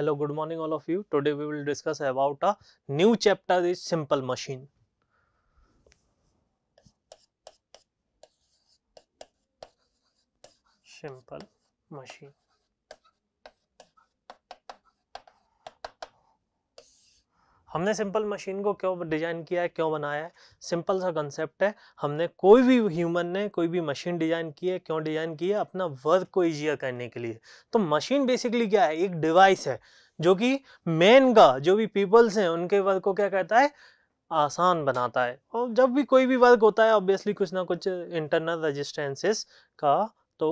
hello good morning all of you today we will discuss about a new chapter is simple machine simple machine हमने simple machine को क्यों design किया है क्यों बनाया है सिंपल सा कंसेप्ट है हमने कोई भी ह्यूमन ने कोई भी मशीन डिज़ाइन की है क्यों डिज़ाइन की है अपना वर्क को इजियर करने के लिए तो मशीन बेसिकली क्या है एक डिवाइस है जो कि मेन का जो भी पीपल्स हैं उनके वर्क को क्या कहता है आसान बनाता है और जब भी कोई भी वर्क होता है ऑब्वियसली कुछ ना कुछ इंटरनल रजिस्टेंसेस का तो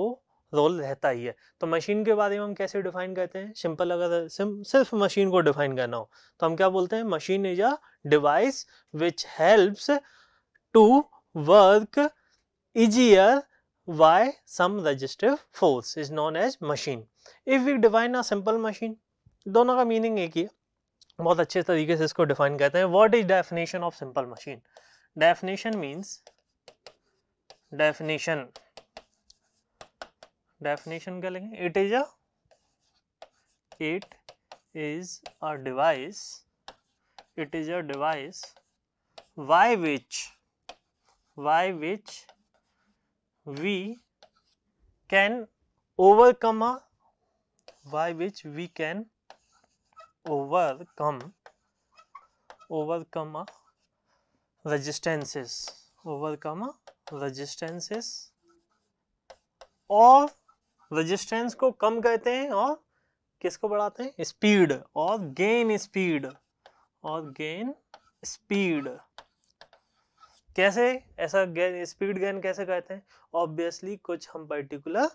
रोल रहता ही है तो मशीन के बारे में हम कैसे डिफाइन करते हैं सिंपल अगर सिर्फ मशीन को डिफाइन करना हो तो हम क्या बोलते हैं machine is a device which helps to work easier by some resistive force is known as machine if we define a simple machine दोनों का मीनिंग एक ही है बहुत अच्छे तरीके से इसको डिफाइन करते हैं what is definition of simple machine definition means definition definition क्या लेंगे it is a it is a device it is a device by which by which we can overcome a by which we can overcome overcome a resistances overcome a resistances और resistance को कम कहते हैं और किसको बढ़ाते हैं speed और गेन स्पीड और गेन स्पीड कैसे ऐसा गेन स्पीड गेन कैसे कहते हैं ऑब्वियसली कुछ हम पर्टिकुलर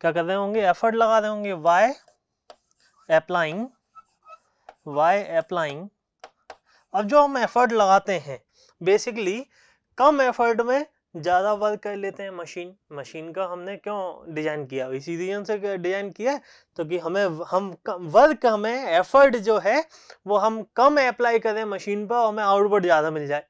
क्या कर रहे होंगे एफर्ट लगा रहे होंगे वाई अप्लाइंग वाई अप्लाइंग अब जो हम एफर्ट लगाते हैं बेसिकली कम एफर्ट में ज़्यादा वर्क कर लेते हैं मशीन मशीन का हमने क्यों डिज़ाइन किया इसी रीजन से डिज़ाइन किया तो कि हमें हम वर्क हमें एफर्ट जो है वो हम कम अप्लाई करें मशीन पर और हमें आउटपुट ज़्यादा मिल जाए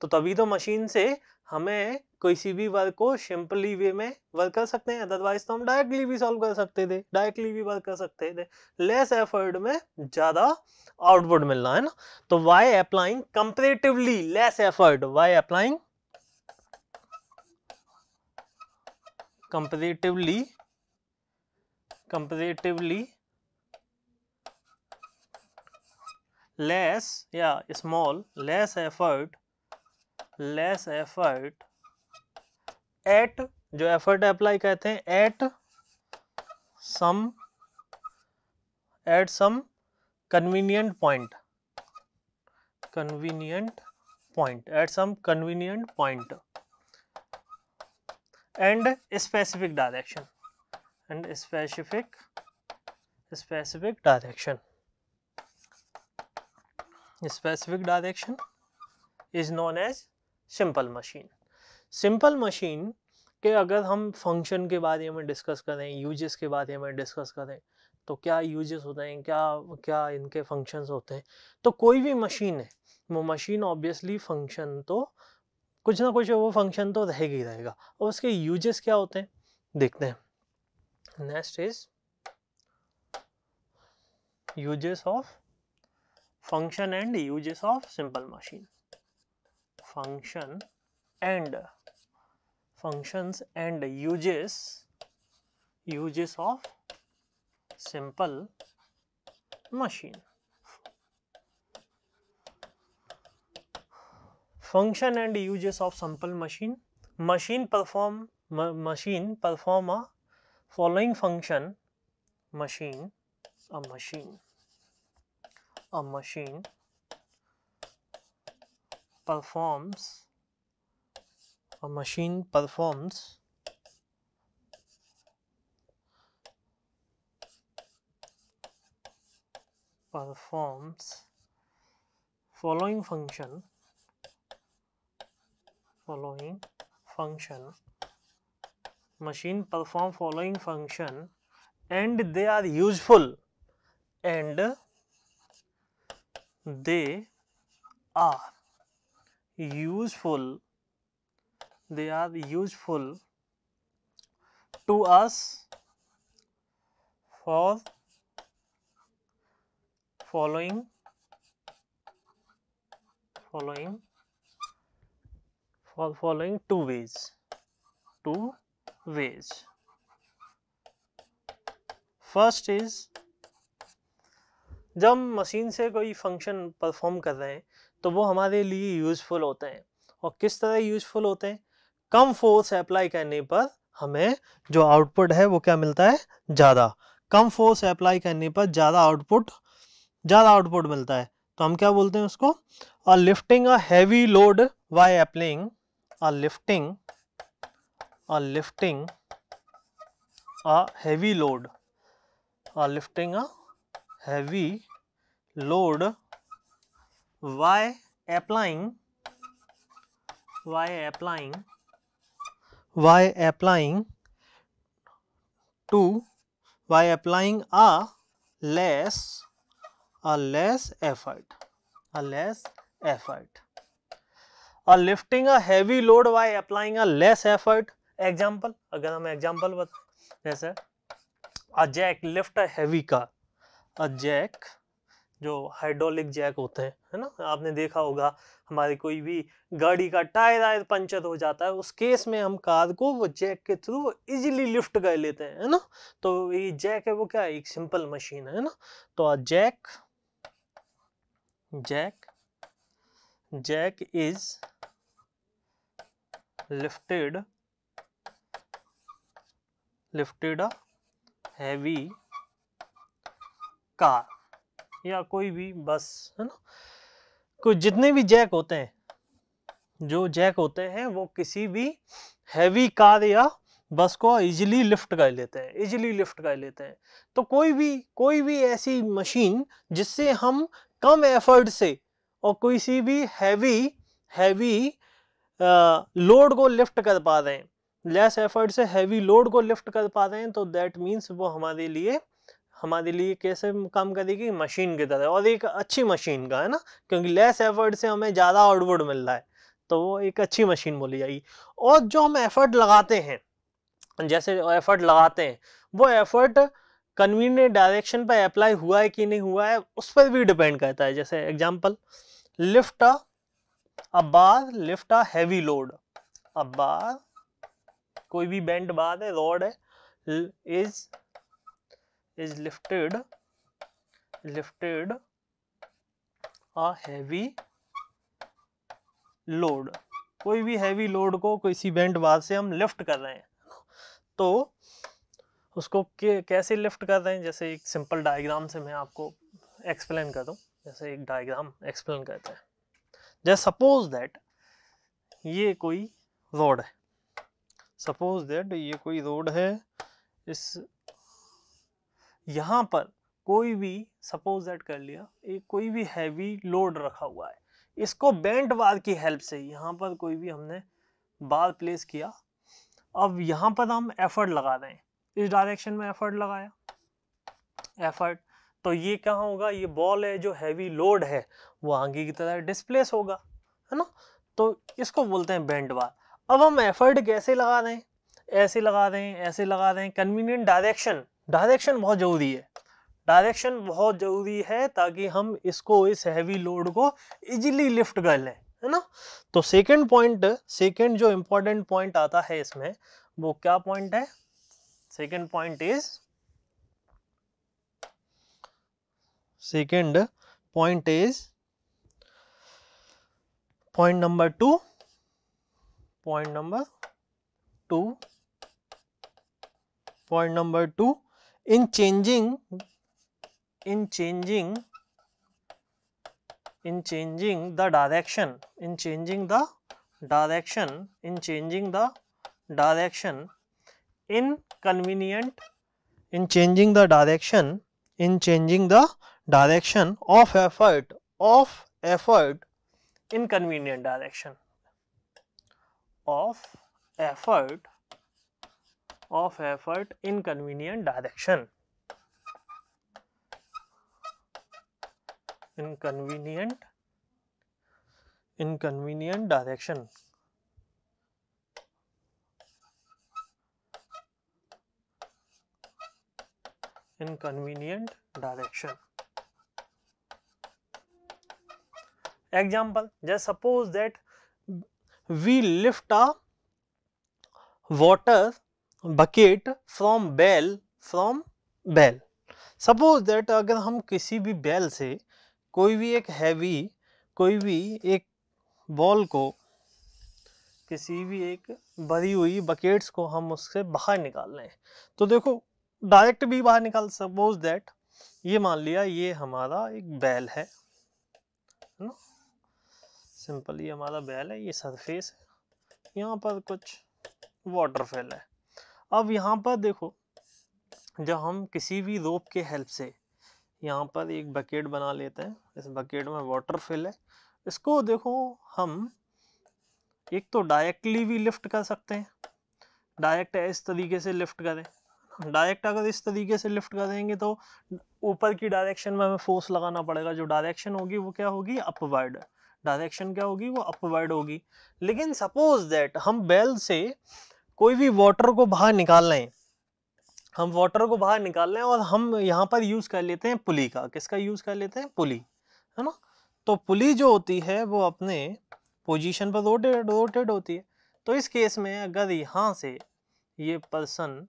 तो तभी तो मशीन से हमें किसी भी वर्क को सिंपली वे में वर्क कर सकते हैं अदरवाइज तो हम डायरेक्टली भी सॉल्व कर सकते थे डायरेक्टली भी वर्क कर सकते थे लेस एफर्ट में ज़्यादा आउटपुट मिल रहा है ना तो by applying comparatively less effort by applying comparatively comparatively less yeah small less effort less effort at जो एफर्ट अप्लाई कहते हैं at some at some convenient point convenient point at some convenient point and specific direction and specific specific direction specific direction is known as simple machine simple machine के अगर हम function के बारे में discuss करें uses के बारे में डिस्कस करें तो क्या यूजेस होते हैं क्या क्या इनके फंक्शंस होते हैं तो कोई भी मशीन है वो मशीन ऑब्वियसली फंक्शन तो कुछ ना कुछ वो फंक्शन तो रहेगा ही रहेगा और उसके यूजेस क्या होते हैं देखते हैं next is uses of function and uses of simple machine function and function and uses uses of simple machine function and uses of sample machine machine perform machine perform a following function machine a machine a machine performs a machine performs performs following function following function machine perform following function and they are useful and they are useful they are useful to us for following following for following two ways two ways first is जब machine से कोई function perform कर रहे हैं तो वो हमारे लिए यूज़फुल होते हैं और किस तरह यूज़फुल होते हैं कम फोर्स अप्लाई करने पर हमें जो आउटपुट है वो क्या मिलता है ज़्यादा कम फोर्स अप्लाई करने पर ज़्यादा आउटपुट ज़्यादा आउटपुट मिलता है तो हम क्या बोलते हैं उसको और lifting a heavy load by applying are lifting are lifting a heavy load are lifting a heavy load Why applying why applying why applying to why applying a less a less effort a less effort और lifting a heavy load by applying a less effort example अगर हम example बता जैसे a jack lift a heavy car a जो hydraulic Jack होते हैं है ना आपने देखा होगा हमारी कोई भी गाड़ी का टायर आयर पंचर हो जाता है उस केस में हम कार को वो जैक के थ्रू इजीली लिफ्ट कर लेते हैं है ना तो ये जैक है वो क्या है एक सिंपल मशीन है ना तो jack jack jack is lifted lifted a heavy car या कोई भी बस है ना कोई जितने भी जैक होते हैं जो जैक होते हैं वो किसी भी हैवी कार या बस को इजीली लिफ्ट कर लेते हैं इजीली लिफ्ट कर लेते हैं तो कोई भी कोई भी ऐसी मशीन जिससे हम कम एफर्ट से और कोई सी भी हैवी हैवी लोड को लिफ्ट कर पा रहे हैं लेस एफर्ट से हैवी लोड को लिफ्ट कर पा रहे हैं तो दैट मीन्स वो हमारे लिए हमारे लिए कैसे काम करेगी मशीन की तरह और एक अच्छी मशीन का है ना क्योंकि लेस एफर्ट से हमें ज़्यादा आउटपुट मिल रहा है तो वो एक अच्छी मशीन बोली जाएगी और जो हम एफर्ट लगाते हैं जैसे एफर्ट लगाते हैं वो एफर्ट कन्वीनियंट डायरेक्शन पर अप्लाई हुआ है कि नहीं हुआ है उस पर भी डिपेंड करता है जैसे एग्जाम्पल लिफ्ट अब bar lift a heavy load अब बार कोई भी बेंड बार है rod है is is lifted lifted a heavy load कोई भी हैवी लोड को किसी बेंड बार से हम लिफ्ट कर रहे हैं तो उसको कैसे लिफ्ट कर रहे हैं जैसे एक सिंपल डायग्राम से मैं आपको एक्सप्लेन कर दूँ जैसे एक डायग्राम एक्सप्लेन करते हैं जैसे सपोज दैट ये कोई रोड है सपोज दैट ये कोई रोड है इस यहाँ पर कोई भी सपोज दैट कर लिया एक कोई भी हैवी लोड रखा हुआ है इसको बेंट बार की हेल्प से यहाँ पर कोई भी हमने बार प्लेस किया अब यहाँ पर हम एफर्ट लगा रहे हैं इस डायरेक्शन में एफर्ट लगाया एफर्ट तो ये क्या होगा ये बॉल है जो हैवी लोड है वो आगे की तरह डिस्प्लेस होगा है ना तो इसको बोलते हैं बेंड बार अब हम एफर्ट कैसे लगा रहे हैं ऐसे लगा रहे हैं ऐसे लगा रहे हैं कन्वीनियंट डायरेक्शन डायरेक्शन बहुत ज़रूरी है डायरेक्शन बहुत ज़रूरी है ताकि हम इसको इस हैवी लोड को इजीली लिफ्ट कर लें है ना तो सेकंड पॉइंट सेकंड जो इम्पोर्टेंट पॉइंट आता है इसमें वो क्या पॉइंट है second point is Second point is point number 2, point number 2, point number 2 in changing in changing in changing the direction in changing the direction in changing the direction In convenient. in changing the direction in changing the direction of effort of effort in convenient direction of effort of effort in convenient direction inconvenient inconvenient direction inconvenient direction example जैसे suppose that we lift a water bucket from bell from bell. Suppose that अगर हम किसी भी बैल से कोई भी एक हैवी कोई भी एक बॉल को किसी भी एक भरी हुई बकेट्स को हम उससे बाहर निकाल लें तो देखो डायरेक्ट भी बाहर निकाल सपोज दैट ये मान लिया ये हमारा एक बैल है ना सिंपल ये हमारा बैल है ये सरफेस है यहाँ पर कुछ वाटरफेल है अब यहाँ पर देखो जब हम किसी भी रोप के हेल्प से यहाँ पर एक बकेट बना लेते हैं इस बकेट में वाटर फिल है इसको देखो हम एक तो डायरेक्टली भी लिफ्ट कर सकते हैं डायरेक्ट इस तरीके से लिफ्ट करें डायरेक्ट अगर इस तरीके से लिफ्ट करेंगे तो ऊपर की डायरेक्शन में हमें फोर्स लगाना पड़ेगा जो डायरेक्शन होगी वो क्या होगी अपवर्ड डायरेक्शन क्या होगी वो अपवर्ड होगी लेकिन सपोज दैट हम बेल से कोई भी वाटर को बाहर निकाल लें हम वाटर को बाहर निकाल लें और हम यहाँ पर यूज़ कर लेते हैं पुली का किसका यूज़ कर लेते हैं पुली है ना तो पुली जो होती है वो अपने पोजीशन पर रोटेड रोटेड होती है तो इस केस में अगर यहाँ से ये पर्सन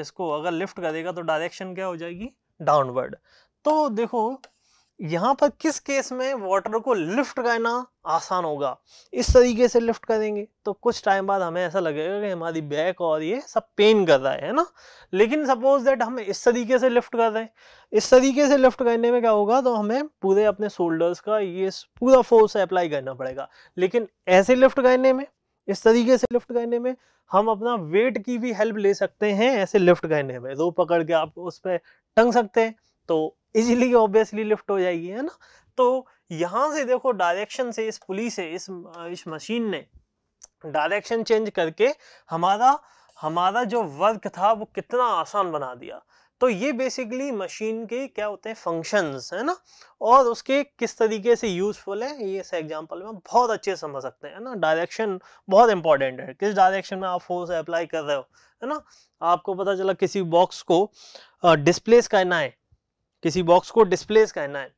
इसको अगर लिफ्ट करेगा तो डायरेक्शन क्या हो जाएगी डाउनवर्ड तो देखो यहाँ पर किस केस में वाटर को लिफ्ट करना आसान होगा इस तरीके से लिफ्ट करेंगे तो कुछ टाइम बाद हमें ऐसा लगेगा कि हमारी बैक और ये सब पेन कर रहा है ना लेकिन सपोज दैट हम इस तरीके से लिफ्ट कर रहे हैं इस तरीके से लिफ्ट करने में क्या होगा तो हमें पूरे अपने शोल्डर्स का ये पूरा फोर्स अप्लाई करना पड़ेगा लेकिन ऐसे लिफ्ट करने में इस तरीके से लिफ्ट करने में हम अपना वेट की भी हेल्प ले सकते हैं ऐसे लिफ्ट करने में दो पकड़ के आप उस पर टंग सकते हैं तो इजीली ऑब्वियसली लिफ्ट हो जाएगी है ना तो यहाँ से देखो डायरेक्शन से इस पुलिस से इस इस मशीन ने डायरेक्शन चेंज करके हमारा हमारा जो वर्क था वो कितना आसान बना दिया तो ये बेसिकली मशीन के क्या होते हैं फंक्शंस है ना और उसके किस तरीके से यूज़फुल है ये इस एग्जांपल में बहुत अच्छे समझ सकते हैं ना डायरेक्शन बहुत इंपॉर्टेंट है किस डायरेक्शन में आप फोर्स अप्लाई कर रहे हो है ना आपको पता चला किसी बॉक्स को डिस्प्लेस करना है किसी बॉक्स को डिस्प्लेस कहना है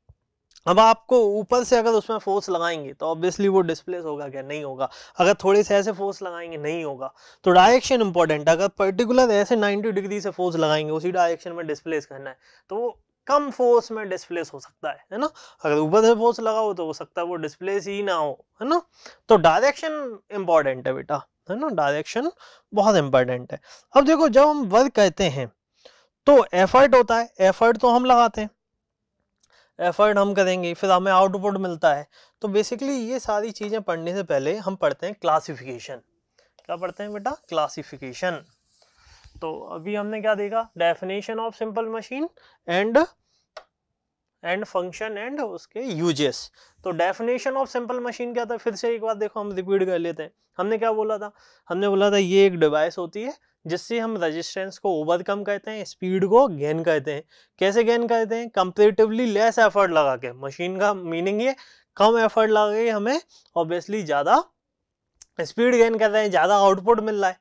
अब आपको ऊपर से अगर उसमें फोर्स लगाएंगे तो ऑब्वियसली वो डिस्प्लेस होगा क्या नहीं होगा अगर थोड़े से ऐसे फोर्स लगाएंगे नहीं होगा तो डायरेक्शन इंपॉर्टेंट अगर पर्टिकुलर ऐसे 90 डिग्री से फोर्स लगाएंगे उसी डायरेक्शन में डिस्प्लेस करना है तो वो कम फोर्स में डिस्प्लेस हो सकता है है ना अगर ऊपर से फोर्स लगाओ तो हो सकता है वो डिस्प्लेस ही ना हो है ना तो डायरेक्शन इंपॉर्टेंट है बेटा है ना डायरेक्शन बहुत इंपॉर्टेंट है अब देखो जब हम वर्क कहते हैं तो एफर्ट होता है एफर्ट तो हम लगाते हैं एफर्ट हम करेंगे फिर हमें आउटपुट मिलता है तो बेसिकली ये सारी चीज़ें पढ़ने से पहले हम पढ़ते हैं क्लासिफिकेशन क्या पढ़ते हैं बेटा क्लासिफिकेशन तो अभी हमने क्या देखा definition of simple machine and and function and उसके यूजेस तो डेफिनेशन ऑफ सिंपल मशीन क्या था फिर से एक बार देखो हम रिपीट कर लेते हैं हमने क्या बोला था हमने बोला था ये एक डिवाइस होती है जिससे हम रेजिस्टेंस को ओवरकम कहते हैं स्पीड को गेन करते हैं कैसे गेन करते हैं कंपेरेटिवली लेस एफर्ट लगा के मशीन का मीनिंग ये कम एफर्ट लगा के हमें ऑब्वियसली ज़्यादा स्पीड गेन कर रहे हैं ज़्यादा आउटपुट मिल रहा है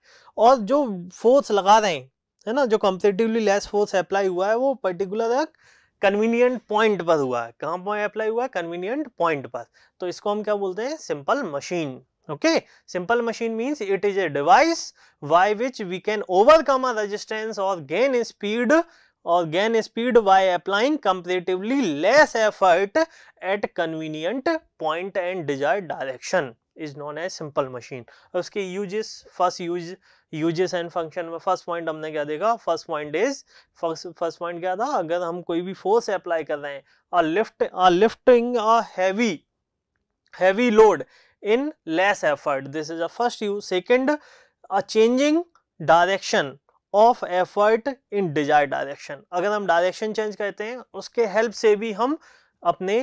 और जो फोर्स लगा रहे हैं है ना जो कंपेरेटिवली लेस फोर्स अप्लाई हुआ है वो पर्टिकुलर एक कन्वीनियंट पॉइंट पर हुआ है कहाँ पर अप्लाई हुआ है कन्वीनियंट पॉइंट पर तो इसको हम क्या बोलते हैं simple machine okay simple machine means it is a device by which we can overcome a resistance और गेन स्पीड और gain speed by applying comparatively less effort at convenient point and desire direction is known a simple machine उसके uses first use uses and function में first point हमने क्या देखा first point is first point क्या था अगर हम कोई भी फोर्स अप्लाई कर रहे हैं a lift a lifting heavy heavy load in less effort this is a first you second a changing direction of effort in desire direction अगर हम डायरेक्शन चेंज करते हैं उसके हेल्प से भी हम अपने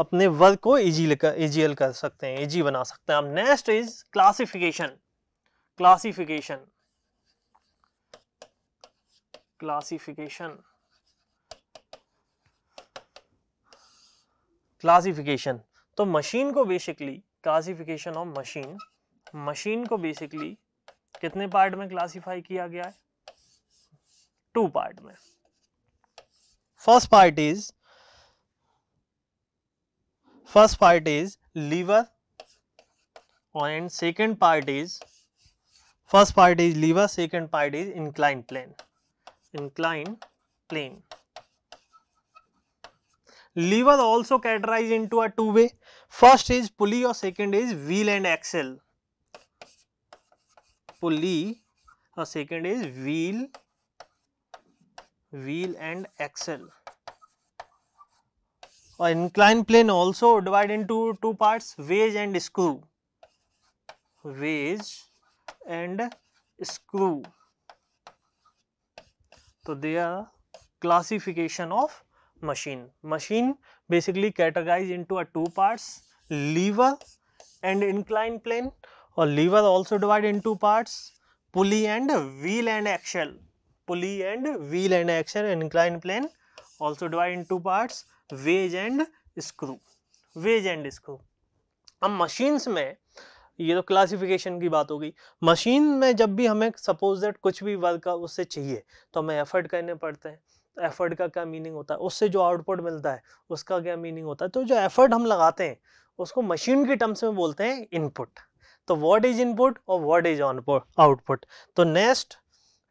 अपने वर्क को इजी कर इजील कर सकते हैं इजी बना सकते हैं अब next is classification classification classification classification तो मशीन को basically classification of machine machine को बेसिकली कितने पार्ट में क्लासिफाई किया गया है टू पार्ट में first part is first part is lever and second part is First part is lever, second part is inclined plane, inclined plane. Lever also categorized into a two way, first is pulley or second is wheel and axle. Pulley or second is wheel, wheel and axle. Or inclined plane also divided into two parts, wedge and screw, wedge एंड स्क्रू तो they are classification of machine machine basically categorise into a two parts lever and incline plane और lever also divide in two part pulley and wheel and axle pulley and wheel and axle incline plane also divide in two part wedge and screw wedge and screw अब machines में ये तो classification की बात हो गई machine में जब भी हमें सपोज दैट कुछ भी वर्क का उससे चाहिए तो हमें एफर्ट करने पड़ते हैं तो एफर्ट का क्या मीनिंग होता है उससे जो आउटपुट मिलता है उसका क्या मीनिंग होता है तो जो एफर्ट हम लगाते हैं उसको मशीन के टर्म्स में बोलते हैं इनपुट तो वॉट इज इनपुट और वॉट इज आउटपुट तो नेक्स्ट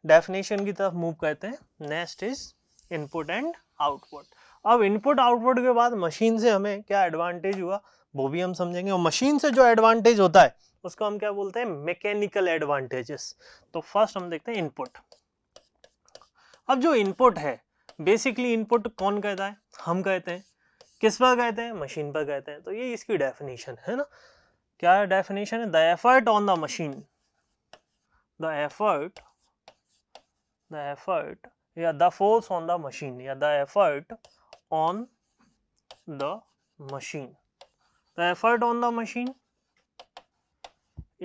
डेफिनेशन की तरफ मूव करते हैं next is input and output अब इनपुट आउटपुट के बाद मशीन से हमें क्या एडवांटेज हुआ वो भी हम समझेंगे और मशीन से जो एडवांटेज होता है उसको हम क्या बोलते हैं मैकेनिकल एडवांटेजेस तो फर्स्ट हम देखते हैं इनपुट अब जो इनपुट है बेसिकली इनपुट कौन कहता है हम कहते हैं किस पर कहते हैं मशीन पर कहते हैं तो ये इसकी डेफिनेशन है ना क्या डेफिनेशन है the effort on the machine the effort the effort या the force on the machine या the effort on the machine the effort on the machine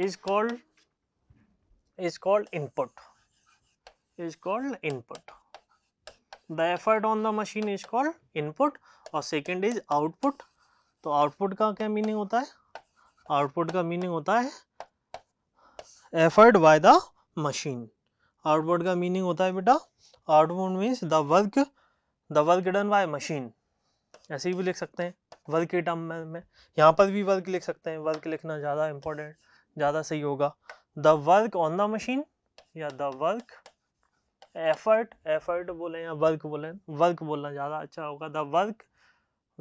is called is called input is called input the effort on the machine is called input or second is output तो output ka kya meaning hota hai output ka meaning hota hai effort by the machine output ka meaning hota hai beta output means the work the work done by machine ऐसे ही भी लिख सकते हैं वर्ग के term में, में यहाँ पर भी वर्ग लिख सकते हैं वर्क लिखना ज़्यादा इम्पोर्टेंट ज़्यादा सही होगा the work on the machine या द वर्क एफर्ट एफर्ट बोलें या वर्क बोलें वर्क बोलना ज़्यादा अच्छा होगा the work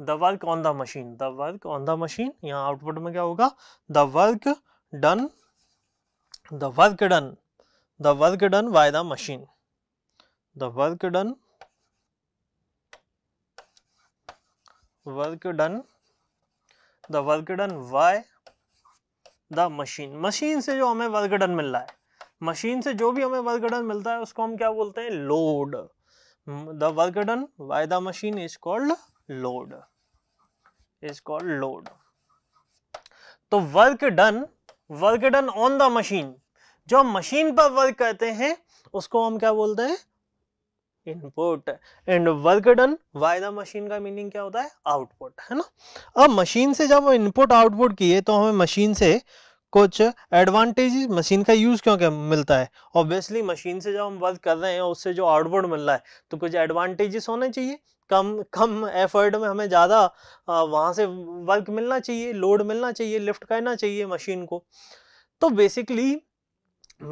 the work on the machine the work on the machine यहाँ आउटपुट में क्या होगा the work done the work done the work done by the machine the work done work done the work done by the machine machine से जो हमें work done मिल रहा है machine से जो भी हमें वर्क डन मिलता है उसको हम क्या बोलते हैं load the work done by the machine is called load is called load तो work done work done on the machine जो हम मशीन पर वर्क करते हैं उसको हम क्या बोलते हैं input and work done by the machine का मीनिंग क्या होता है आउटपुट है ना अब मशीन से जब इनपुट आउटपुट किए तो हमें मशीन से कुछ एडवांटेज मशीन का यूज़ क्यों क्या मिलता है ऑब्वियसली मशीन से जब हम वर्क कर रहे हैं उससे जो आउटपुट मिल रहा है तो कुछ एडवांटेजेस होने चाहिए कम कम एफर्ट में हमें ज़्यादा वहाँ से वर्क मिलना चाहिए लोड मिलना चाहिए लिफ्ट करना चाहिए मशीन को तो बेसिकली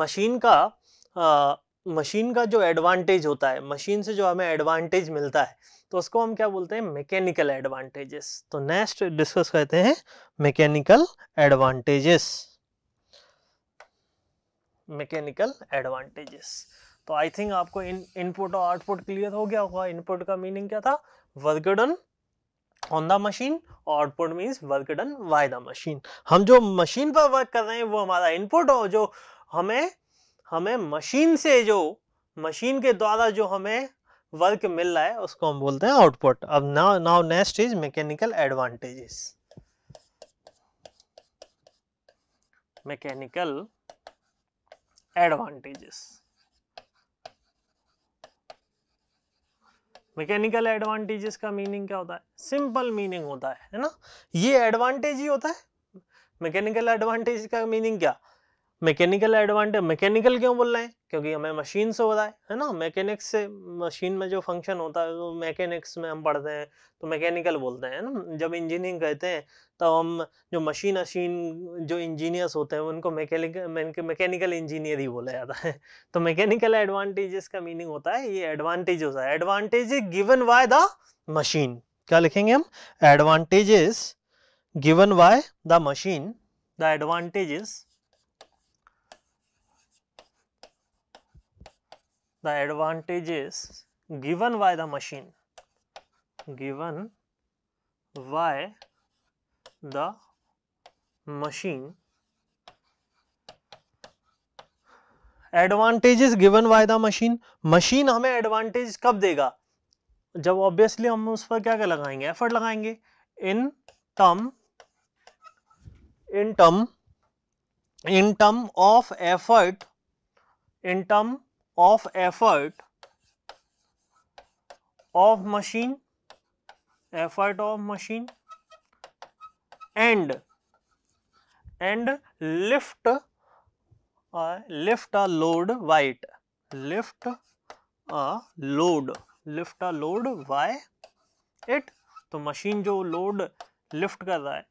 मशीन का मशीन का जो एडवांटेज होता है मशीन से जो हमें एडवांटेज मिलता है तो उसको हम क्या बोलते हैं मैकेनिकल एडवांटेजेस तो नेक्स्ट डिस्कस करते हैं मैकेनिकल एडवांटेजेस मैकेनिकल एडवांटेजेस तो आई थिंक आपको इन इनपुट और आउटपुट क्लियर हो गया होगा इनपुट का मीनिंग क्या था work done on the machine output means work done by the machine हम जो मशीन पर वर्क कर रहे हैं वो हमारा इनपुट और जो हमें हमें मशीन से जो मशीन के द्वारा जो हमें वर्क मिल रहा है उसको हम बोलते हैं आउटपुट अब now now next is mechanical advantages mechanical advantages mechanical advantages का मीनिंग क्या होता है सिंपल मीनिंग होता है है ना ये एडवांटेज ही होता है मैकेनिकल एडवांटेज का मीनिंग क्या मैकेनिकल एडवांटेज मैकेनिकल क्यों बोल रहे हैं क्योंकि हमें मशीन से हो रहा है है ना मैकेनिक्स से मशीन में जो फंक्शन होता है वो तो मैकेनिक्स में हम पढ़ते हैं तो मैकेनिकल बोलते हैं ना जब इंजीनियरिंग कहते हैं तो हम जो मशीन अशीन जो इंजीनियर्स होते हैं उनको मैकेनिकल मैकेनिकल इंजीनियर ही बोला जाता है तो मैकेनिकल एडवांटेजेस का मीनिंग होता है ये एडवांटेज होता है advantage given by the machine क्या लिखेंगे हम advantages given by the machine the advantages the advantages given by the machine given by the machine advantages given by the machine machine हमें एडवांटेज कब देगा जब ऑब्वियसली हम उस पर क्या क्या लगाएंगे एफर्ट लगाएंगे in term in term in term of effort in term of effort of machine effort of machine and and lift uh, lift a load weight lift a load lift a load by it तो machine जो load lift कर रहा है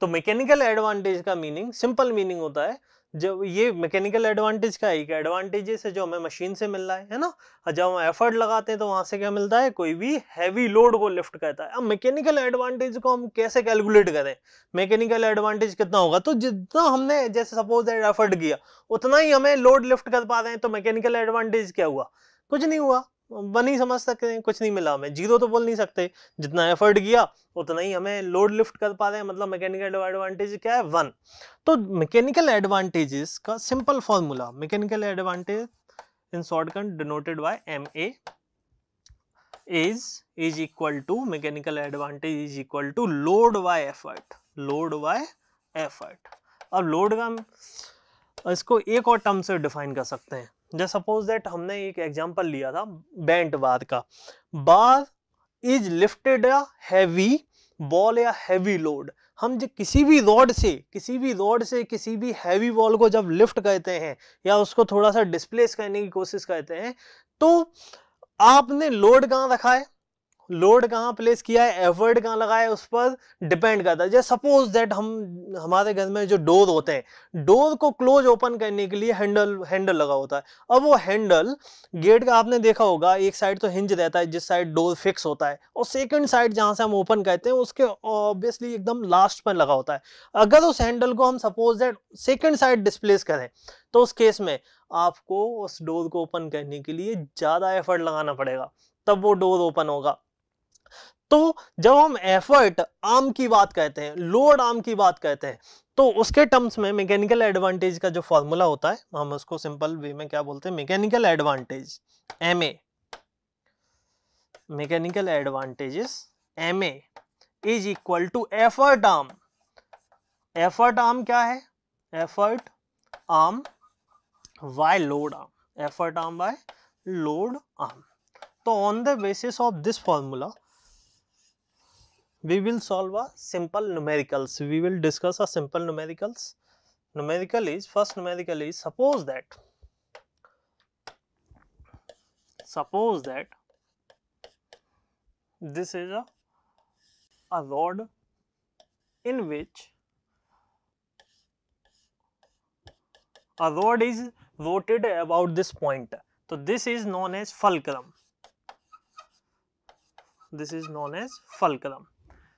तो mechanical advantage का meaning simple meaning होता है जब ये मैकेनिकल एडवांटेज का एक एडवांटेजेस है जो हमें मशीन से मिल रहा है है ना और जब हम एफर्ट लगाते हैं तो वहाँ से क्या मिलता है कोई भी हैवी लोड को लिफ्ट करता है अब मैकेनिकल एडवांटेज को हम कैसे कैलकुलेट करें मैकेनिकल एडवांटेज कितना होगा तो जितना हमने जैसे सपोज दैट एफर्ट किया उतना ही हमें लोड लिफ्ट कर पा रहे हैं तो मैकेनिकल एडवांटेज क्या हुआ कुछ नहीं हुआ बन ही समझ सकते हैं कुछ नहीं मिला हमें जीरो तो बोल नहीं सकते जितना एफर्ट किया उतना ही हमें लोड लिफ्ट कर पा रहे हैं मतलब मैकेनिकल एडवांटेज क्या है वन तो मैकेनिकल एडवांटेजेस का simple formula mechanical advantage in shortcut denoted by M A is is equal to mechanical advantage is equal to load by effort load by effort अब लोड का इसको एक और term से डिफाइन कर सकते हैं जैसे सपोज दैट हमने एक एग्जांपल लिया था बैंट बार का बार इज लिफ्टेड या हैवी बॉल या हैवी लोड हम जो किसी भी रॉड से किसी भी रॉड से किसी भी हैवी बॉल को जब लिफ्ट करते हैं या उसको थोड़ा सा डिस्प्लेस करने की कोशिश करते हैं तो आपने लोड कहाँ रखा है लोड कहाँ प्लेस किया है एफर्ट कहाँ लगाया है उस पर डिपेंड करता है जैसे सपोज दैट हम हमारे घर में जो डोर होते हैं डोर को क्लोज ओपन करने के लिए हैंडल हैंडल लगा होता है अब वो हैंडल गेट का आपने देखा होगा एक साइड तो हिंज रहता है जिस साइड डोर फिक्स होता है और सेकेंड साइड जहाँ से हम ओपन करते हैं उसके ऑब्वियसली एकदम लास्ट पर लगा होता है अगर उस हैंडल को हम suppose that second side displace करें तो उस केस में आपको उस डोर को ओपन करने के लिए ज़्यादा एफर्ट लगाना पड़ेगा तब वो डोर ओपन होगा तो जब हम एफर्ट आर्म की बात कहते हैं लोड आर्म की बात कहते हैं तो उसके टर्म्स में मैकेनिकल एडवांटेज का जो फॉर्मूला होता है हम उसको सिंपल वे में क्या बोलते हैं mechanical advantage M A mechanical advantages M A is equal to effort arm effort arm क्या है effort arm by load arm effort arm by load arm तो on the basis of this formula we will solve a simple numericals. We will discuss a simple numericals. Numerical is first numerical is suppose that suppose that this is a, a rod in which a rod is rotated about this point. So, this is known as fulcrum. This is known as fulcrum.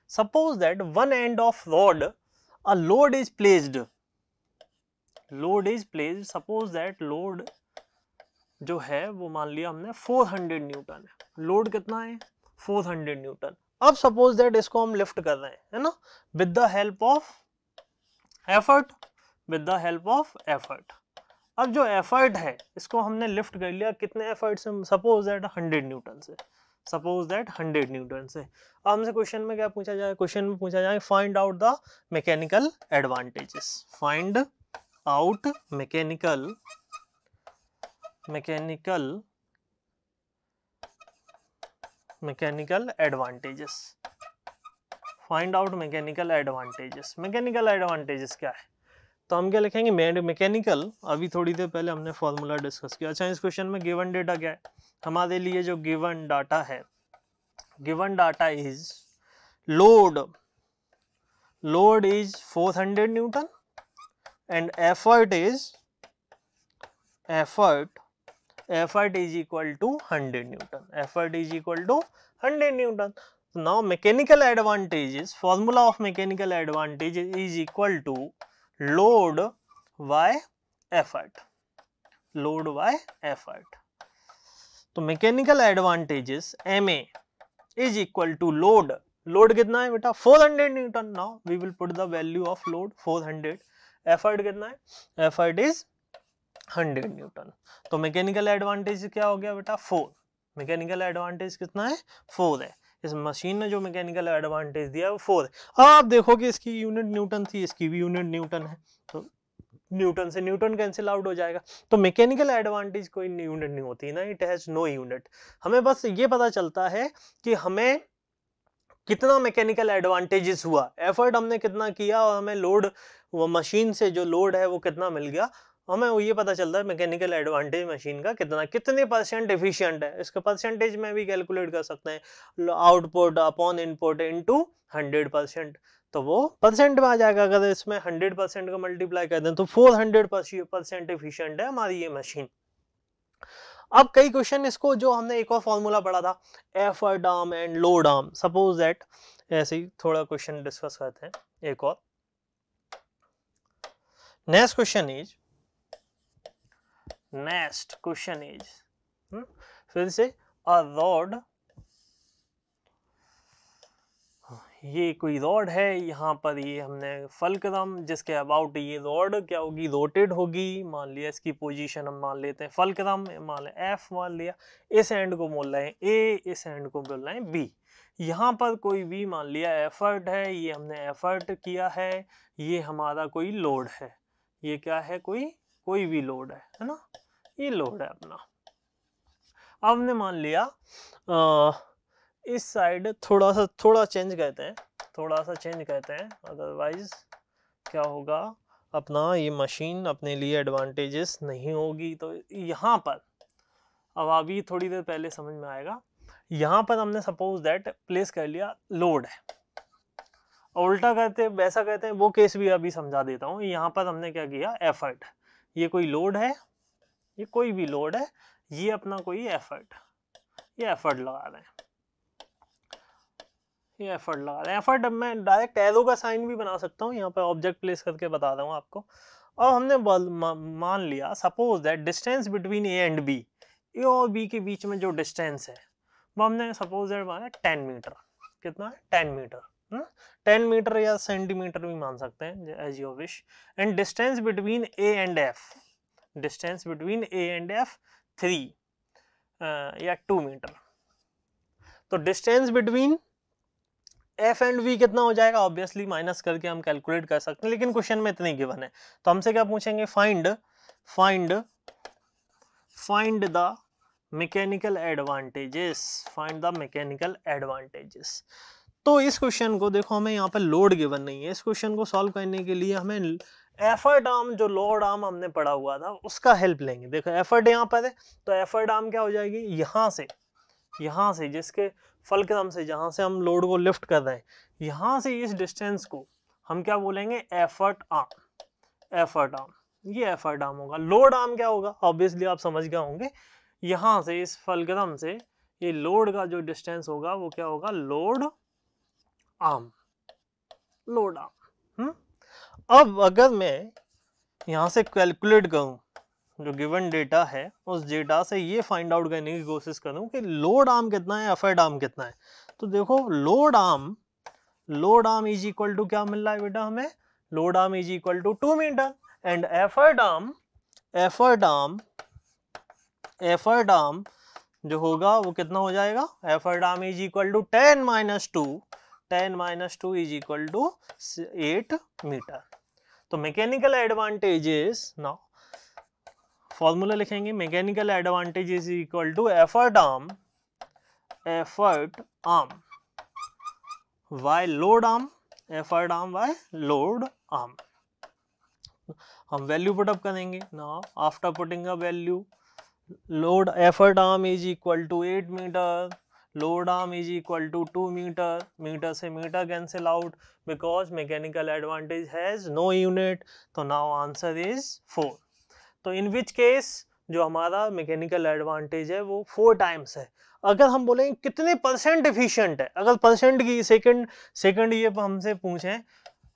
suppose that one end of rod a load is placed load is placed suppose that load जो है वो मान लिया हमने 400 Newton है load कितना है 400 Newton अब सपोज दैट इसको हम लिफ्ट कर रहे हैं है ना with the help of effort with the help of effort अब जो एफर्ट है इसको हमने लिफ्ट कर लिया कितने एफर्ट से सपोज दैट 100 न्यूटन से सपोज दैट हंड्रेड न्यूटन से अब हमसे क्वेश्चन में क्या पूछा जाए क्वेश्चन में पूछा जाए find out the mechanical advantages find out mechanical mechanical mechanical advantages find out mechanical advantages mechanical advantages क्या है तो हम क्या लिखेंगे मैंड मैकेनिकल अभी थोड़ी देर पहले हमने फॉर्मूला डिस्कस किया अच्छा इस क्वेश्चन में गिवन डेटा क्या है हमारे लिए जो गिवन डाटा है given data is load load is 400 newton and effort is effort effort is equal to 100 newton effort is equal to 100 newton now mechanical advantage formula of mechanical advantage is equal to load by effort load by effort तो mechanical advantages M A is equal to load load कितना है बेटा 400 newton now we will put the value of load 400 effort कितना है effort is 100 newton तो mechanical advantage क्या हो गया बेटा 4 मैकेनिकल एडवांटेज कितना है 4 है इस मशीन ने जो मैकेनिकल एडवांटेज दिया वो फोर अब आप कि इसकी यूनिट न्यूटन थी इसकी भी यूनिट न्यूटन है तो न्यूटन से न्यूटन कैंसिल आउट हो जाएगा तो मैकेनिकल एडवांटेज कोई यूनिट नहीं होती ना इट हैज़ नो यूनिट हमें बस ये पता चलता है कि हमें कितना मैकेनिकल एडवांटेजेस हुआ एफर्ट हमने कितना किया और हमें लोड वो मशीन से जो लोड है वो कितना मिल गया हमें हाँ, वो ये पता चलता है मैकेनिकल एडवांटेज मशीन का कितना कितने परसेंट एफिशिएंट है इसके परसेंटेज में भी कैलकुलेट कर सकते हैं output upon input into hundred percent तो वो परसेंट में आ जाएगा अगर इसमें हंड्रेड परसेंट का मल्टीप्लाई कर दें तो फोर हंड्रेड परसेंट एफिशियंट है हमारी ये मशीन अब कई क्वेश्चन इसको जो हमने एक और फॉर्मूला पढ़ा था F arm and low arm suppose that ऐसे ही थोड़ा क्वेश्चन डिस्कस करते हैं एक और next question is next question is hmm? फिर से this is ये कोई रॉड है यहाँ पर ये हमने फलक्रम जिसके अबाउट ये रॉड क्या होगी रोटेड होगी मान लिया इसकी पोजीशन हम मान लेते हैं फलक्रम मान लें एफ मान लिया इस एंड को बोल रहे हैं ए इस एंड को बोल रहे हैं बी यहाँ पर कोई भी मान लिया एफर्ट है ये हमने एफर्ट किया है ये हमारा कोई लोड है ये क्या है कोई कोई भी लोड है है ना ये लोड है अपना अब हमने मान लिया आ, इस साइड थोड़ा सा थोड़ा चेंज कहते हैं थोड़ा सा चेंज कहते हैं अदरवाइज क्या होगा अपना ये मशीन अपने लिए एडवांटेजेस नहीं होगी तो यहाँ पर अब अभी थोड़ी देर पहले समझ में आएगा यहाँ पर हमने सपोज दैट प्लेस कर लिया लोड है और उल्टा कहते हैं वैसा कहते हैं वो केस भी अभी समझा देता हूँ यहाँ पर हमने क्या किया एफर्ट ये कोई लोड है ये कोई भी लोड है ये अपना कोई एफर्ट ये एफर्ट लगा रहे हैं ये एफर्ट लगा रहे हैं एफर्ट अब मैं डायरेक्ट एरो का साइन भी बना सकता हूँ यहाँ पर ऑब्जेक्ट प्लेस करके बता रहा हूँ आपको और हमने मान लिया suppose that distance between A and B A और बी के बीच में जो डिस्टेंस है वो हमने सपोज दैट माना टेन मीटर कितना है टेन मीटर टेन मीटर या सेंटीमीटर भी मान सकते हैं as your wish and distance between A and F distance between A and F three या टू मीटर तो distance between F and V कितना हो जाएगा ऑब्वियसली माइनस करके हम कैलकुलेट कर सकते हैं लेकिन क्वेश्चन में इतनी गिवन है तो हमसे क्या पूछेंगे find find find the mechanical advantages find the mechanical advantages तो इस क्वेश्चन को देखो हमें यहाँ पर लोड गिवन नहीं है इस क्वेश्चन को सॉल्व करने के लिए हमें एफर्ट आर्म जो लोअर आर्म हमने पढ़ा हुआ था उसका हेल्प लेंगे देखो एफर्ट यहाँ पर है तो एफर्ट आर्म क्या हो जाएगी यहाँ से यहाँ से जिसके फल कदम से जहाँ से हम लोड को लिफ्ट कर रहे हैं यहाँ से इस डिस्टेंस को हम क्या बोलेंगे एफर्ट आर्म एफर्ट आर्म ये एफर्ट आर्म होगा लोड आर्म क्या होगा ऑब्वियसली आप समझ गए होंगे यहाँ से इस फल कदम से ये लोड का जो डिस्टेंस होगा वो क्या होगा load arm load arm hmm अब अगर मैं यहाँ से कैलकुलेट करूँ जो गिवन डेटा है उस डेटा से ये फाइंड आउट करने की कोशिश करूँ कि लोड आर्म कितना है अफेड आर्म कितना है तो देखो load arm load arm is equal to क्या मिल रहा है बेटा हमें load arm is equal to two metre and effort arm effort arm effort arm जो होगा वो कितना हो जाएगा effort arm is equal to ten minus two ten minus two is equal to eight metre तो मैकेनिकल एडवांटेजेस ना formula लिखेंगे mechanical advantage is equal to effort arm effort arm by load arm effort arm by load arm हम value put up करेंगे ना after putting a value load effort arm is equal to eight metre load arm is equal to two metre metre से metre cancel out because mechanical advantage has no unit तो now answer is four तो in which case जो हमारा mechanical advantage है वो four times है अगर हम बोलें कितने परसेंट इफिशियंट है अगर परसेंट की सेकंड सेकंड ये हमसे पूछें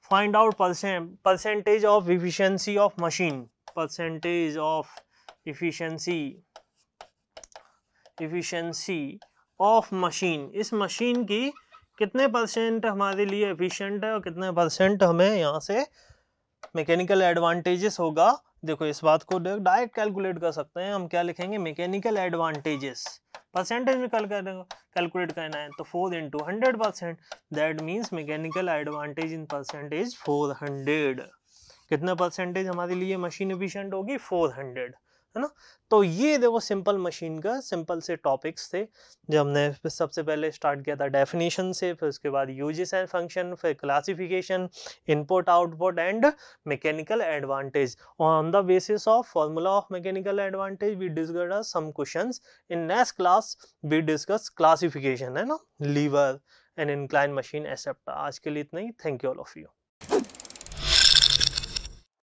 find out percent percentage of efficiency of machine percentage of efficiency efficiency of machine इस मशीन की कितने परसेंट हमारे लिए एफिशिएंट है और कितने परसेंट हमें यहाँ से मैकेनिकल एडवांटेजेस होगा देखो इस बात को डायरेक्ट कैलकुलेट कर सकते हैं हम क्या लिखेंगे मैकेनिकल एडवांटेजेस परसेंटेज में कैलकुलेट करना है तो four into hundred percent that means mechanical advantage in percentage four hundred कितना परसेंटेज हमारे लिए मशीन एफिशेंट होगी फोर हंड्रेड है ना तो ये देखो सिंपल मशीन का सिंपल से टॉपिक्स थे जो हमने सबसे पहले स्टार्ट किया था डेफिनेशन से फिर उसके बाद यूजेस एंड फंक्शन फिर classification input output and mechanical advantage on the basis of formula of mechanical advantage we discuss some question in next class we discuss classification है ना lever and incline machine except आज के लिए इतना ही thank you all of you